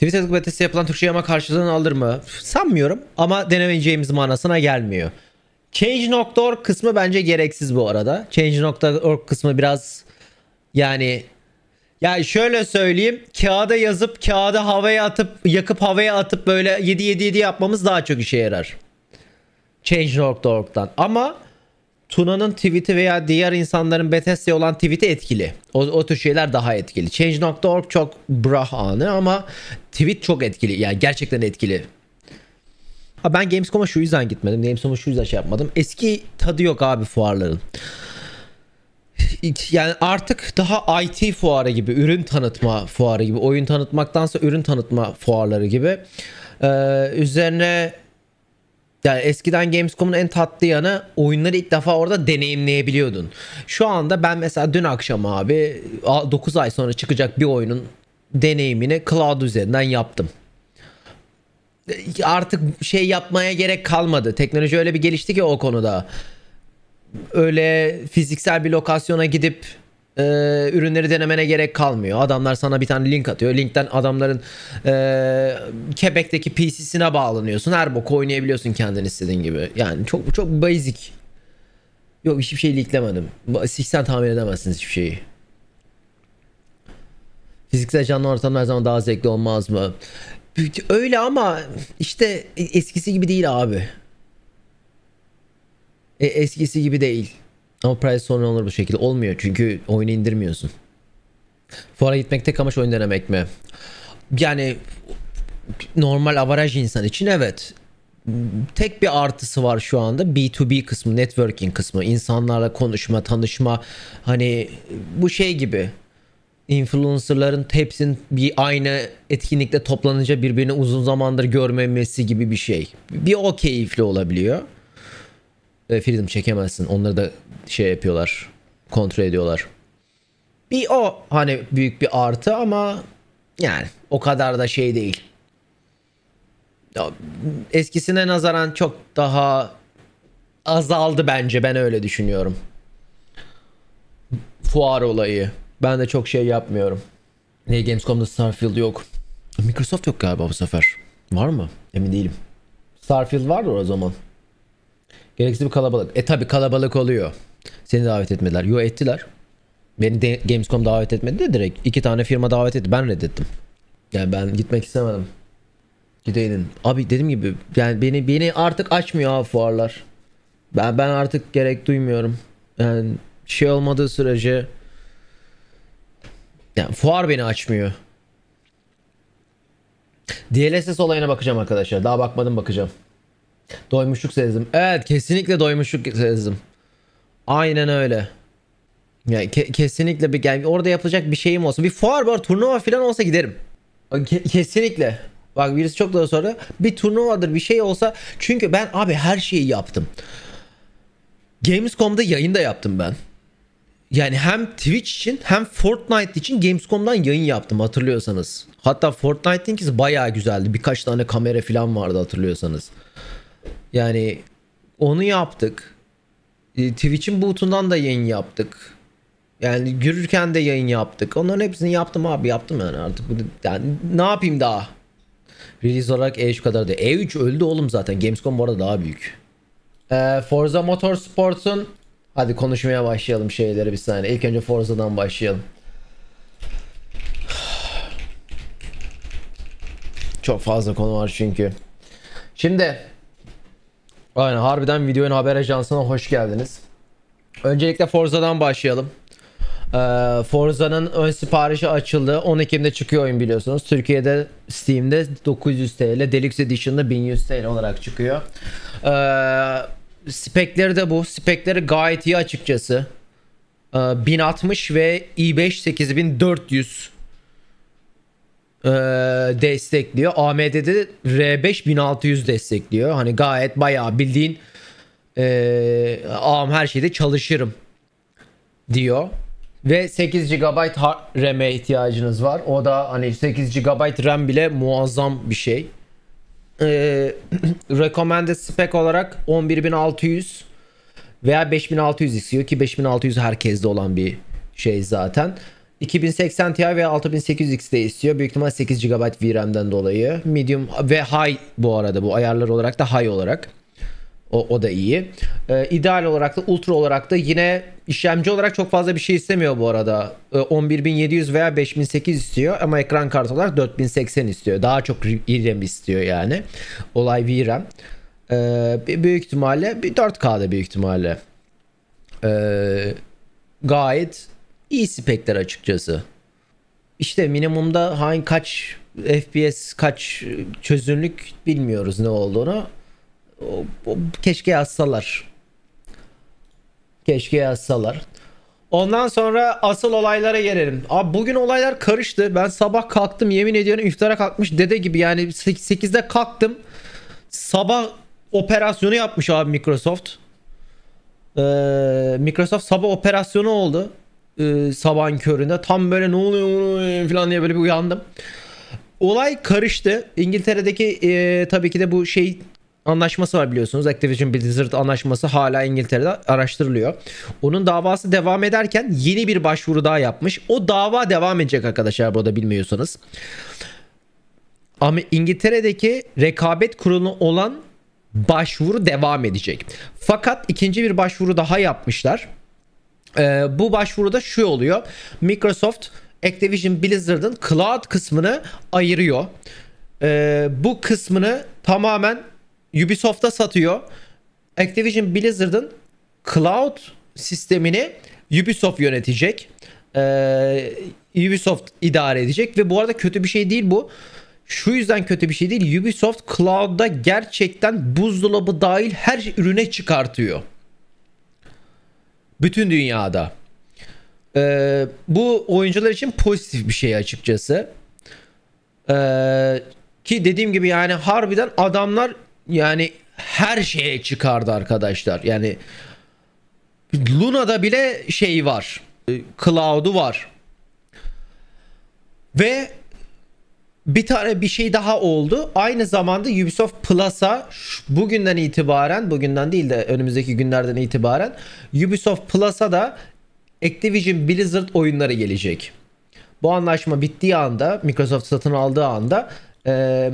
Twitter betası yapılan Türkçe ama karşılığını alır mı? Sanmıyorum ama denemeyeceğimiz manasına gelmiyor. Change.org kısmı bence gereksiz bu arada. Change.org kısmı biraz yani yani şöyle söyleyeyim kağıda yazıp kağıda havaya atıp yakıp havaya atıp böyle 7 7 7 yapmamız daha çok işe yarar. Change.org'dan ama Tuna'nın tweet'i veya diğer insanların Bethesda'ya olan tweet'i etkili. O, o tür şeyler daha etkili. Change.org çok brah anı ama tweet çok etkili. Yani gerçekten etkili. Ha ben Gamescom'a şu yüzden gitmedim. Gamescom'a şu yüzden şey yapmadım. Eski tadı yok abi fuarların. Yani artık daha IT fuarı gibi, ürün tanıtma fuarı gibi, oyun tanıtmaktansa ürün tanıtma fuarları gibi. Ee, üzerine yani eskiden Gamescom'un en tatlı yanı oyunları ilk defa orada deneyimleyebiliyordun. Şu anda ben mesela dün akşam abi 9 ay sonra çıkacak bir oyunun deneyimini cloud üzerinden yaptım. Artık şey yapmaya gerek kalmadı. Teknoloji öyle bir gelişti ki o konuda. Öyle fiziksel bir lokasyona gidip e, ürünleri denemene gerek kalmıyor. Adamlar sana bir tane link atıyor. Linkten adamların e, Quebec'teki PC'sine bağlanıyorsun. Her boku oynayabiliyorsun kendin istediğin gibi. Yani çok çok basic. Yok hiçbir şey linklemedim. 80 tahmin edemezsiniz hiçbir şeyi. Fiziksel canlı ortam her zaman daha zevkli olmaz mı? Öyle ama işte eskisi gibi değil abi. E, eskisi gibi değil. Ama price sonra olur bu şekilde. Olmuyor çünkü oyunu indirmiyorsun. Fuara gitmek tek amaç oyun denemek mi? Yani normal avaraj insan için evet. Tek bir artısı var şu anda B2B kısmı, networking kısmı. insanlarla konuşma, tanışma. Hani bu şey gibi influencerların hepsinin bir aynı etkinlikte toplanınca birbirini uzun zamandır görmemesi gibi bir şey. Bir o keyifli olabiliyor e, Freedom çekemezsin. Onları da şey yapıyorlar. Kontrol ediyorlar. Bir o hani büyük bir artı ama yani o kadar da şey değil. Eskisine nazaran çok daha azaldı bence. Ben öyle düşünüyorum. Fuar olayı. Ben de çok şey yapmıyorum. Ne Gamescom'da Starfield yok. Microsoft yok galiba bu sefer. Var mı? Emin değilim. Starfield vardı o zaman. Gereksiz bir kalabalık. E tabi kalabalık oluyor. Seni davet etmediler. Yo ettiler. Beni de Gamescom davet etmedi de direkt iki tane firma davet etti. Ben reddettim. Yani ben gitmek istemedim. Gideydin. Abi dediğim gibi yani beni beni artık açmıyor abi fuarlar. Ben ben artık gerek duymuyorum. Yani şey olmadığı sürece yani fuar beni açmıyor. DLSS olayına bakacağım arkadaşlar. Daha bakmadım bakacağım. Doymuşluk sezdim. Evet kesinlikle doymuşluk sezdim. Aynen öyle. Yani ke kesinlikle bir yani orada yapılacak bir şeyim olsa bir fuar var turnuva falan olsa giderim. Ke kesinlikle. Bak birisi çok daha sonra bir turnuvadır bir şey olsa çünkü ben abi her şeyi yaptım. Gamescom'da yayın da yaptım ben. Yani hem Twitch için hem Fortnite için Gamescom'dan yayın yaptım hatırlıyorsanız. Hatta Fortnite'inkisi bayağı güzeldi. Birkaç tane kamera falan vardı hatırlıyorsanız. Yani onu yaptık. E, Twitch'in bootundan da yayın yaptık. Yani görürken de yayın yaptık. Onların hepsini yaptım abi yaptım yani artık. Yani ne yapayım daha? Release olarak E3 kadar da. E3 öldü oğlum zaten. Gamescom bu arada daha büyük. Ee, Forza Motorsport'un hadi konuşmaya başlayalım şeyleri bir saniye. İlk önce Forza'dan başlayalım. Çok fazla konu var çünkü. Şimdi Aynen harbiden videonun haber ajansına hoş geldiniz. Öncelikle Forza'dan başlayalım. Ee, Forza'nın ön siparişi açıldı. 10 Ekim'de çıkıyor oyun biliyorsunuz. Türkiye'de Steam'de 900 TL, Deluxe Edition'da 1100 TL olarak çıkıyor. Ee, spekleri de bu. Spekleri gayet iyi açıkçası. Ee, 1060 ve i5 8400 e, destekliyor. AMD'de R5 1600 destekliyor. Hani gayet bayağı bildiğin e, ağam her şeyde çalışırım diyor. Ve 8 GB RAM'e ihtiyacınız var. O da hani 8 GB RAM bile muazzam bir şey. Ee, recommended spec olarak 11600 veya 5600 istiyor ki 5600 herkeste olan bir şey zaten. 2080 Ti veya 6800 X de istiyor. Büyük ihtimal 8 GB VRAM'den dolayı. Medium ve high bu arada bu ayarlar olarak da high olarak. O, o da iyi. Ee, ideal olarak da ultra olarak da yine işlemci olarak çok fazla bir şey istemiyor bu arada. Ee, 11700 veya 5800 istiyor ama ekran kartı olarak 4080 istiyor. Daha çok RAM istiyor yani. Olay VRAM. Ee, büyük ihtimalle 4K'da büyük ihtimalle. Ee, gayet iyi spekler açıkçası. İşte minimumda hangi kaç FPS kaç çözünürlük bilmiyoruz ne olduğunu. O, o, keşke yazsalar. Keşke yazsalar. Ondan sonra asıl olaylara gelelim. Abi bugün olaylar karıştı. Ben sabah kalktım yemin ediyorum iftara kalkmış dede gibi yani 8'de kalktım. Sabah operasyonu yapmış abi Microsoft. Ee, Microsoft sabah operasyonu oldu e, sabahın köründe. Tam böyle ne oluyor falan diye böyle bir uyandım. Olay karıştı. İngiltere'deki e, tabii ki de bu şey anlaşması var biliyorsunuz. Activision Blizzard anlaşması hala İngiltere'de araştırılıyor. Onun davası devam ederken yeni bir başvuru daha yapmış. O dava devam edecek arkadaşlar burada bilmiyorsanız. Ama İngiltere'deki rekabet kurulu olan başvuru devam edecek. Fakat ikinci bir başvuru daha yapmışlar. Ee, bu başvuruda şu oluyor. Microsoft Activision Blizzard'ın cloud kısmını ayırıyor. Ee, bu kısmını tamamen Ubisoft'a satıyor. Activision Blizzard'ın cloud sistemini Ubisoft yönetecek. Ee, Ubisoft idare edecek ve bu arada kötü bir şey değil bu. Şu yüzden kötü bir şey değil. Ubisoft Cloud'da gerçekten buzdolabı dahil her şey ürüne çıkartıyor. Bütün dünyada. Ee, bu oyuncular için pozitif bir şey açıkçası. Ee, ki dediğim gibi yani harbiden adamlar yani her şeye çıkardı arkadaşlar. Yani Luna'da bile şey var. Ee, cloud'u var. Ve bir tane bir şey daha oldu. Aynı zamanda Ubisoft Plus'a bugünden itibaren, bugünden değil de önümüzdeki günlerden itibaren Ubisoft Plus'a da Activision Blizzard oyunları gelecek. Bu anlaşma bittiği anda, Microsoft satın aldığı anda e,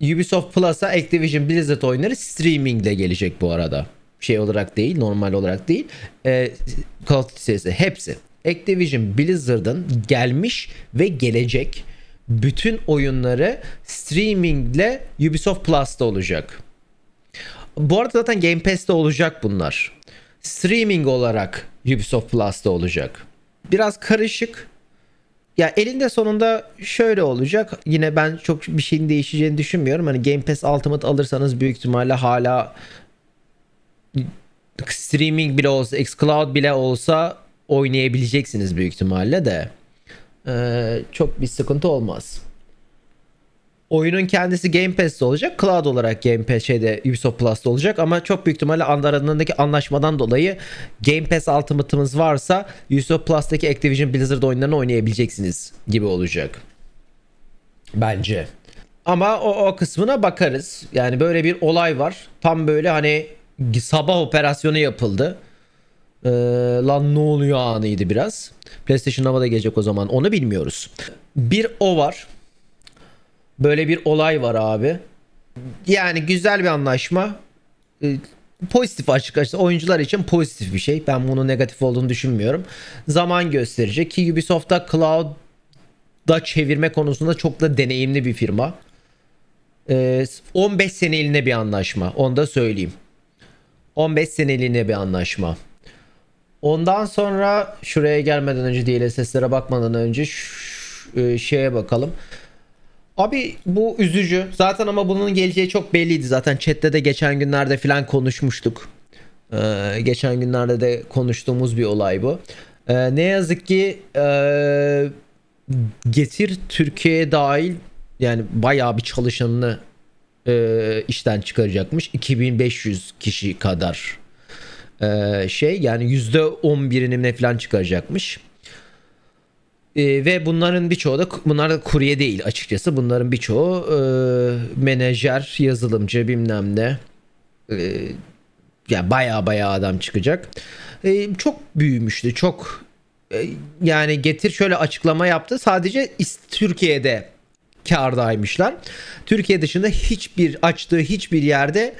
Ubisoft Plus'a Activision Blizzard oyunları streamingle gelecek bu arada. Şey olarak değil, normal olarak değil. E, Call of Duty hepsi. Activision Blizzard'ın gelmiş ve gelecek bütün oyunları streamingle Ubisoft Plus'ta olacak. Bu arada zaten Game Pass'te olacak bunlar. Streaming olarak Ubisoft Plus'ta olacak. Biraz karışık. Ya elinde sonunda şöyle olacak. Yine ben çok bir şeyin değişeceğini düşünmüyorum. Hani Game Pass Ultimate alırsanız büyük ihtimalle hala streaming bile olsa, xCloud bile olsa oynayabileceksiniz büyük ihtimalle de. Ee, çok bir sıkıntı olmaz. Oyunun kendisi Game Pass'te olacak. Cloud olarak Game Pass şeyde Ubisoft Plus'ta olacak ama çok büyük ihtimalle aralarındaki anlaşmadan dolayı Game Pass Ultimate'ımız varsa Ubisoft Plus'taki Activision Blizzard oyunlarını oynayabileceksiniz gibi olacak. Bence. Ama o, o kısmına bakarız. Yani böyle bir olay var. Tam böyle hani sabah operasyonu yapıldı e, lan ne oluyor anıydı biraz. PlayStation Now'a da gelecek o zaman onu bilmiyoruz. Bir o var. Böyle bir olay var abi. Yani güzel bir anlaşma. E, pozitif açıkçası oyuncular için pozitif bir şey. Ben bunu negatif olduğunu düşünmüyorum. Zaman gösterecek ki Ubisoft'ta cloud'da çevirme konusunda çok da deneyimli bir firma. E, ee, 15 seneliğine bir anlaşma. Onu da söyleyeyim. 15 seneliğine bir anlaşma. Ondan sonra şuraya gelmeden önce değil seslere bakmadan önce e, şeye bakalım. Abi bu üzücü. Zaten ama bunun geleceği çok belliydi. Zaten chatte de geçen günlerde filan konuşmuştuk. Ee, geçen günlerde de konuştuğumuz bir olay bu. Ee, ne yazık ki ee, Getir Türkiye'ye dahil yani bayağı bir çalışanını e, işten çıkaracakmış. 2500 kişi kadar ee, şey yani yüzde %11'ini ne falan çıkaracakmış. Ee, ve bunların birçoğu da bunlar da kurye değil açıkçası. Bunların birçoğu e, menajer, yazılımcı bilmem ne. ya ee, yani baya baya adam çıkacak. çok büyümüştü. Çok e, yani getir şöyle açıklama yaptı. Sadece Türkiye'de kardaymışlar. Türkiye dışında hiçbir açtığı hiçbir yerde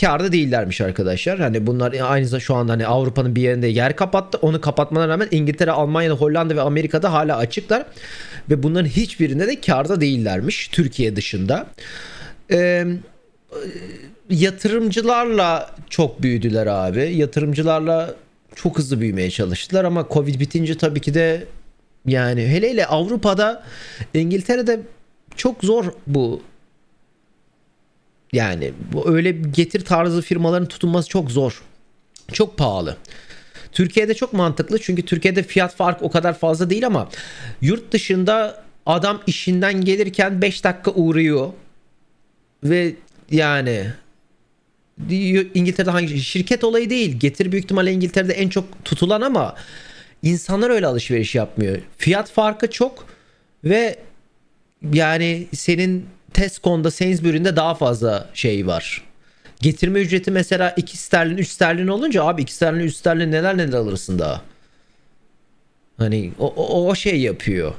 karda değillermiş arkadaşlar. Hani bunlar aynı zamanda şu anda hani Avrupa'nın bir yerinde yer kapattı. Onu kapatmalarına rağmen İngiltere, Almanya, Hollanda ve Amerika'da hala açıklar. Ve bunların hiçbirinde de karda değillermiş Türkiye dışında. Eee yatırımcılarla çok büyüdüler abi. Yatırımcılarla çok hızlı büyümeye çalıştılar ama Covid bitince tabii ki de yani hele hele Avrupa'da İngiltere'de çok zor bu yani bu öyle getir tarzı firmaların tutunması çok zor. Çok pahalı. Türkiye'de çok mantıklı çünkü Türkiye'de fiyat fark o kadar fazla değil ama yurt dışında adam işinden gelirken 5 dakika uğruyor ve yani İngiltere'de hangi şirket olayı değil. Getir büyük ihtimalle İngiltere'de en çok tutulan ama insanlar öyle alışveriş yapmıyor. Fiyat farkı çok ve yani senin Tesco'nda Sainsbury'inde daha fazla şey var. Getirme ücreti mesela 2 sterlin 3 sterlin olunca abi 2 sterlin 3 sterlin neler neler alırsın daha. Hani o, o, o şey yapıyor.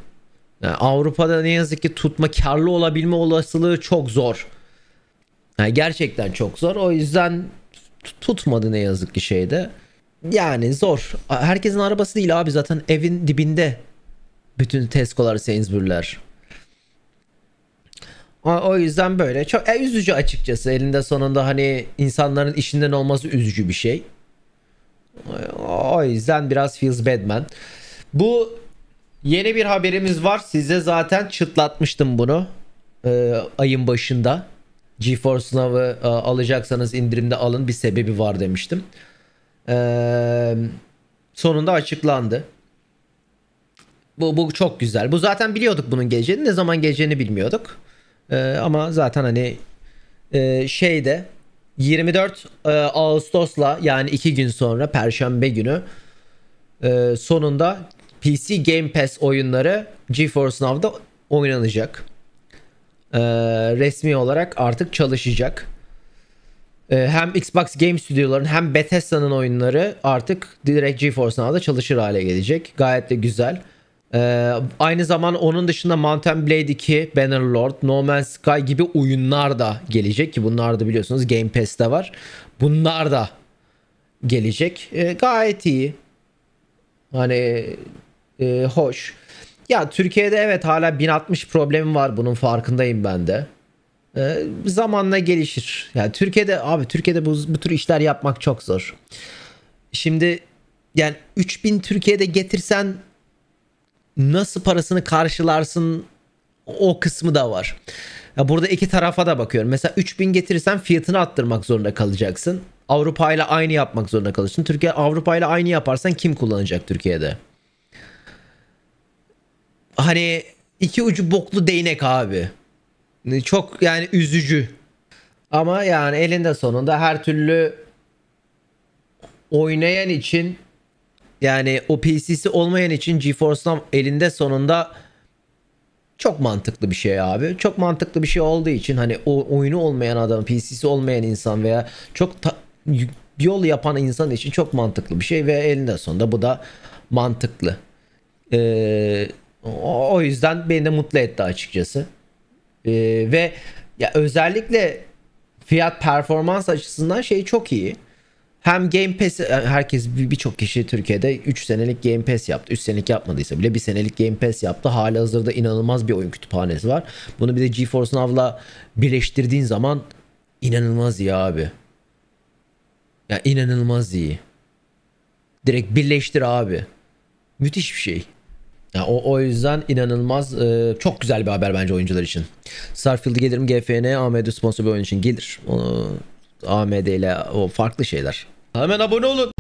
Yani Avrupa'da ne yazık ki tutma karlı olabilme olasılığı çok zor. Yani gerçekten çok zor. O yüzden tutmadı ne yazık ki şeyde. Yani zor. Herkesin arabası değil abi zaten evin dibinde. Bütün Tesco'lar, Sainsbury'ler. O yüzden böyle çok e, üzücü açıkçası. Elinde sonunda hani insanların işinden olması üzücü bir şey. O yüzden biraz feels badman. Bu yeni bir haberimiz var. Size zaten çıtlatmıştım bunu. E, ayın başında. GeForce Now'ı e, alacaksanız indirimde alın. Bir sebebi var demiştim. E, sonunda açıklandı. Bu, bu çok güzel. Bu zaten biliyorduk bunun geleceğini. Ne zaman geleceğini bilmiyorduk. E, ama zaten hani e, şeyde 24 e, Ağustos'la yani 2 gün sonra Perşembe günü e, sonunda PC Game Pass oyunları GeForce Now'da oynanacak. E, resmi olarak artık çalışacak. E, hem Xbox Game Studio'ların hem Bethesda'nın oyunları artık direkt GeForce Now'da çalışır hale gelecek. Gayet de güzel. Ee, aynı zaman onun dışında Mountain Blade 2, Bannerlord, No Man's Sky gibi oyunlar da gelecek ki bunlar da biliyorsunuz Game Pass'te var. Bunlar da gelecek. Ee, gayet iyi. Hani e, hoş. Ya Türkiye'de evet hala 1060 problemi var bunun farkındayım ben de. Ee, zamanla gelişir. Yani Türkiye'de abi Türkiye'de bu, bu tür işler yapmak çok zor. Şimdi yani 3000 Türkiye'de getirsen nasıl parasını karşılarsın o kısmı da var. Ya burada iki tarafa da bakıyorum. Mesela 3000 getirirsen fiyatını attırmak zorunda kalacaksın. Avrupa ile aynı yapmak zorunda kalacaksın Türkiye Avrupa ile aynı yaparsan kim kullanacak Türkiye'de? Hani iki ucu boklu değnek abi. Çok yani üzücü. Ama yani elinde sonunda her türlü oynayan için yani o PC'si olmayan için GeForce Now elinde sonunda çok mantıklı bir şey abi. Çok mantıklı bir şey olduğu için hani o oyunu olmayan adam, PC'si olmayan insan veya çok ta- yol yapan insan için çok mantıklı bir şey ve elinde sonunda bu da mantıklı. Ee, o yüzden beni de mutlu etti açıkçası. Ee, ve ya özellikle fiyat performans açısından şey çok iyi. Hem Game Pass e, herkes birçok kişi Türkiye'de 3 senelik Game Pass yaptı. 3 senelik yapmadıysa bile 1 senelik Game Pass yaptı. Hala hazırda inanılmaz bir oyun kütüphanesi var. Bunu bir de GeForce Now'la birleştirdiğin zaman inanılmaz iyi abi. Ya inanılmaz iyi. Direkt birleştir abi. Müthiş bir şey. Ya o, o yüzden inanılmaz e, çok güzel bir haber bence oyuncular için. Starfield'e gelirim GFN AMD sponsor bir oyun için gelir. Onu, AMD ile o farklı şeyler. Hemen abone olun.